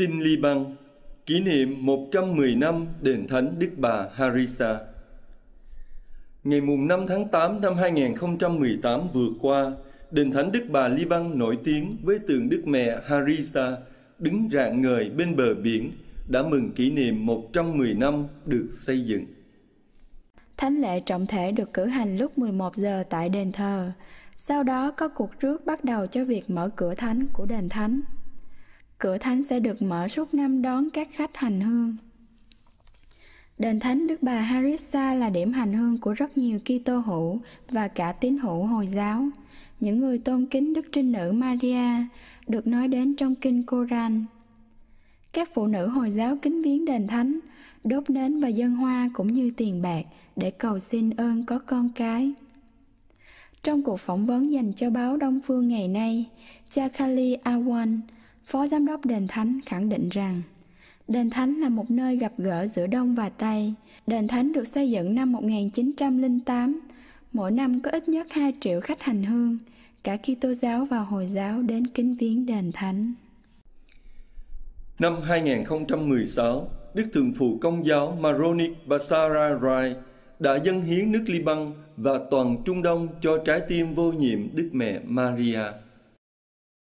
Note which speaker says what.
Speaker 1: Tin Liban kỷ niệm 110 năm đền thánh Đức Bà Harissa Ngày mùng 5 tháng 8 năm 2018 vừa qua, đền thánh Đức Bà Liban nổi tiếng với tượng Đức Mẹ Harissa đứng rạng ngời bên bờ biển đã mừng kỷ niệm 110 năm được xây dựng.
Speaker 2: Thánh lễ trọng thể được cử hành lúc 11 giờ tại đền thờ. Sau đó có cuộc rước bắt đầu cho việc mở cửa thánh của đền thánh cửa thánh sẽ được mở suốt năm đón các khách hành hương. Đền thánh Đức Bà Harissa là điểm hành hương của rất nhiều Kitô hữu và cả tín hữu Hồi giáo. Những người tôn kính Đức Trinh Nữ Maria được nói đến trong kinh Koran. Các phụ nữ Hồi giáo kính viếng đền thánh, đốt nến và dân hoa cũng như tiền bạc để cầu xin ơn có con cái. Trong cuộc phỏng vấn dành cho báo Đông Phương ngày nay, cha Khali Awan, Phó Giám đốc Đền Thánh khẳng định rằng Đền Thánh là một nơi gặp gỡ giữa Đông và Tây. Đền Thánh được xây dựng năm 1908. Mỗi năm có ít nhất 2 triệu khách hành hương, cả Kitô giáo và Hồi giáo đến kính viếng Đền Thánh.
Speaker 1: Năm 2016, Đức Thường phụ Công giáo Maronic Basara Rai đã dâng hiến nước Liban và toàn Trung Đông cho trái tim vô nhiệm Đức Mẹ Maria.